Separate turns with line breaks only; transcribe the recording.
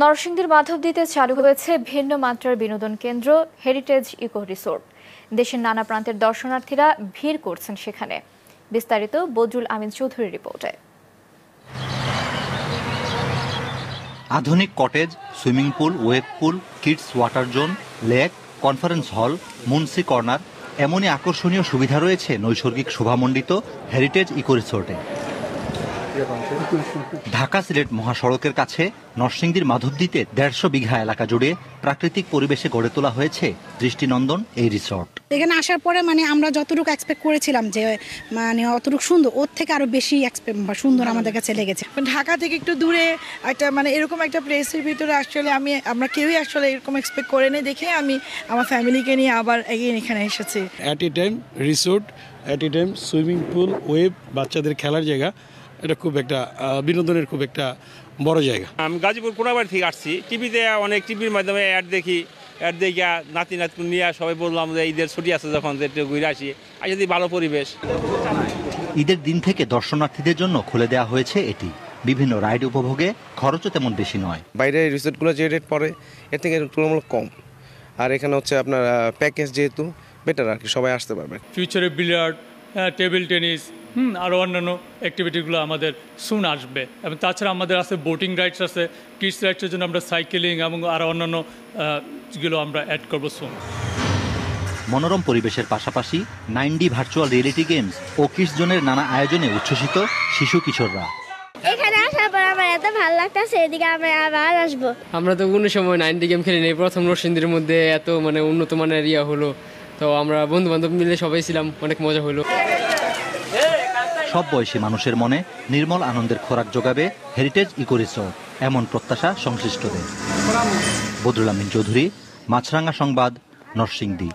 নরসিংদীর মাধবদীতে চালু হয়েছে ভিন্ন মাত্রার বিনোদন কেন্দ্র হেরিটেজ ইকো রিসোর্ট দেশের নানা প্রান্তের দর্শনার্থীরা ভিড় করছেন সেখানে বিস্তারিত বদরুল আমিন চৌধুরীর রিপোর্টে আধুনিক cottage swimming pool wave pool kids water zone lake conference hall Munshi corner এমনই আকর্ষণীয় সুবিধা রয়েছে নৈসর্গিক শোভামণ্ডিত হেরিটেজ ইকো রিসোর্টে ঢাকা সিলেট মহাসড়কের কাছে নরসিংদীর মাধবদীতে দেড়শো বিঘা এলাকা জুড়ে প্রাকৃতিক পরিবেশে গড়ে তোলা হয়েছে দৃষ্টিনন্দন এই রিসর্ট এখানে আসার পরে মানে আমরা যতটুকু এক্সপেক্ট করেছিলাম যে মানে অতটুকু সুন্দর ওর থেকে আরো বেশি সুন্দর আমাদের কাছে লেগেছে ঢাকা থেকে একটু দূরে একটা মানে এরকম একটা প্লেসের ভিতরে আসলে আমি আমরা কেউই আসলে এরকম এক্সপেক্ট করে নেই দেখে আমি আমার ফ্যামিলিকে নিয়ে
আবার এগিয়ে এখানে এসেছি at a time resort at a time swimming pool wave বাচ্চাদের খেলার জায়গা এটা খুব একটা বিনোদনের খুব একটা বড় জায়গা আমি গাজীপুর
কোনাবাড়ি থেকে আসছি টিভিতে অনেক টিভির মাধ্যমে অ্যাড দেখি অ্যাড দেখিয়া নাতি নাতকুন নিয়ে সবাই বললাম যে ঈদের ছুটি আছে যখন একটু ঘুরে আসি আর যদি ভালো পরিবেশ ঈদের দিন থেকে দর্শনার্থীদের জন্য খুলে দেওয়া হয়েছে এটি বিভিন্ন রাইড উপভোগে খরচও তেমন বেশি নয় বাইরে রিসোর্টগুলো যে রেট পড়ে এর থেকে তুলনামূলক কম আর এখানে হচ্ছে আপনার প্যাকেজ যেহেতু বেটার আর কি সবাই আসতে পারবে
ফিউচারে বিলিয়ার্ড টেবিল টেনিস হুম আরও অন্যান্য অ্যাক্টিভিটিগুলো আমাদের সুন আসবে এবং তাছাড়া আমাদের আছে বোটিং রাইডস আছে কিডস রাইডসের জন্য আমরা সাইকেলিং এবং আরও অন্যান্য গুলো আমরা অ্যাড করবো সুন
মনোরম পরিবেশের পাশাপাশি nine D virtual reality games ও কিডস জোনের নানা আয়োজনে উচ্ছ্বসিত শিশু কিশোররা
এখানে আসার পর আমার এত ভালো লাগতেছে এদিকে আমরা আবার আসবো আমরা তো কোনো সময় নাইনটি গেম খেলি নেই প্রথম রসিন্দির মধ্যে এত মানে উন্নত মানের ইয়া হলো তো আমরা বন্ধু বান্ধব মিলে সবাই ছিলাম অনেক মজা হলো
সব বয়সী মানুষের মনে নির্মল আনন্দের খোরাক যোগাবে হেরিটেজ ইকোরিসোর্ট এমন প্রত্যাশা সংশ্লিষ্টদের বদরুল আমিন চৌধুরী মাছরাঙ্গা সংবাদ নরসিংদী